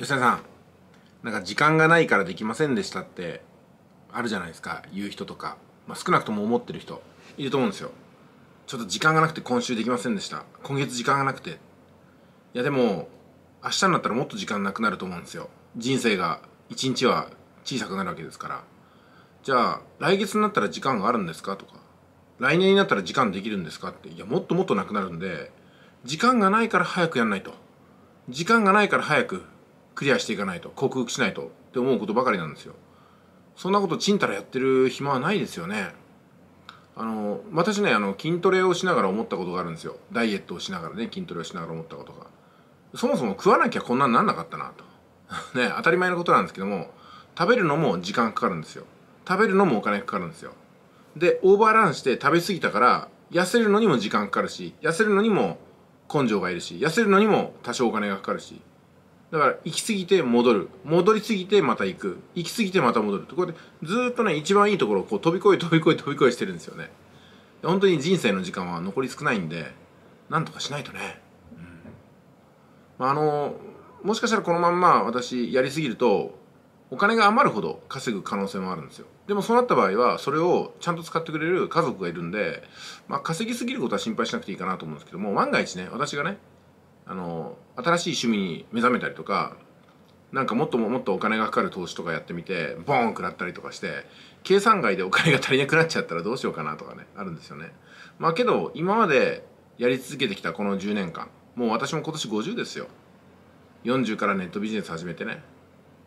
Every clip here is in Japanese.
吉田さんなんか時間がないからできませんでしたってあるじゃないですか言う人とか、まあ、少なくとも思ってる人いると思うんですよちょっと時間がなくて今週できませんでした今月時間がなくていやでも明日になったらもっと時間なくなると思うんですよ人生が一日は小さくなるわけですからじゃあ来月になったら時間があるんですかとか来年になったら時間できるんですかっていやもっともっとなくなるんで時間がないから早くやんないと時間がないから早くクリアしていかないと克服しないとって思うことばかりなんですよそんなことちんたらやってる暇はないですよねあの私ねあの筋トレをしながら思ったことがあるんですよダイエットをしながらね筋トレをしながら思ったことがそもそも食わなきゃこんなんなんなかったなと ね当たり前のことなんですけども食べるのも時間かかるんですよ食べるのもお金かかるんですよでオーバーランして食べ過ぎたから痩せるのにも時間かかるし痩せるのにも根性がいるし痩せるのにも多少お金がかかるしだから行き過ぎて戻る戻り過ぎてまた行く行き過ぎてまた戻るってこうやってずっとね一番いいところをこう飛び越え飛び越え飛び越えしてるんですよね本当に人生の時間は残り少ないんでなんとかしないとね、うん、あのもしかしたらこのまんま私やりすぎるとお金が余るほど稼ぐ可能性もあるんですよでもそうなった場合はそれをちゃんと使ってくれる家族がいるんで、まあ、稼ぎすぎることは心配しなくていいかなと思うんですけども万が一ね私がねあの新しい趣味に目覚めたりとかなんかもっともっとお金がかかる投資とかやってみてボーンくなったりとかして計算外でお金が足りなくなっちゃったらどうしようかなとかねあるんですよねまあけど今までやり続けてきたこの10年間もう私も今年50ですよ40からネットビジネス始めてね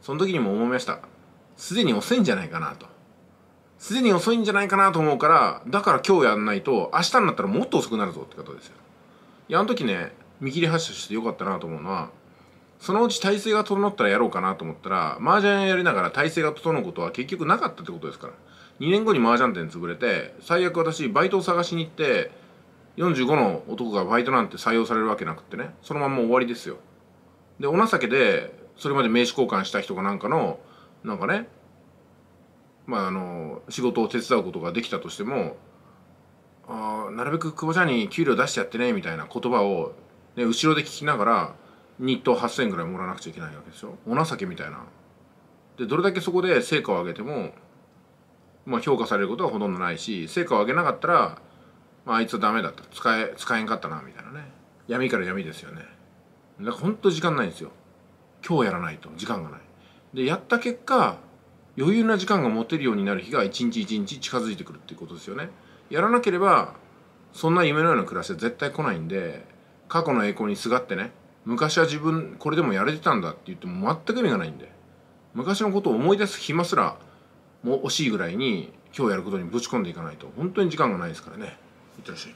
その時にも思いましたすでに遅いんじゃないかなとすでに遅いんじゃないかなと思うからだから今日やんないと明日になったらもっと遅くなるぞってことですよいやあの時ね見切り発車してよかったなと思うのはそのうち体制が整ったらやろうかなと思ったら麻雀やりながら体制が整うことは結局なかったってことですから2年後に麻雀店潰れて最悪私バイトを探しに行って45の男がバイトなんて採用されるわけなくってねそのまんま終わりですよでお情けでそれまで名刺交換した人がなんかのなんかねまああの仕事を手伝うことができたとしてもあなるべく久保ちゃんに給料出してやってねみたいな言葉をで後ろで聞きながら日当8,000ぐらいもらわなくちゃいけないわけでしょお情けみたいな。でどれだけそこで成果を上げても、まあ、評価されることはほとんどないし成果を上げなかったら、まあ、あいつはダメだった使え使えんかったなみたいなね闇から闇ですよねだからほんと時間ないんですよ今日やらないと時間がないでやった結果余裕な時間が持てるようになる日が一日一日近づいてくるっていうことですよねやらなければそんな夢のような暮らしは絶対来ないんで過去の栄光にすがってね昔は自分これでもやれてたんだって言っても全く意味がないんで昔のことを思い出す暇すらもう惜しいぐらいに今日やることにぶち込んでいかないと本当に時間がないですからねいってらっしゃい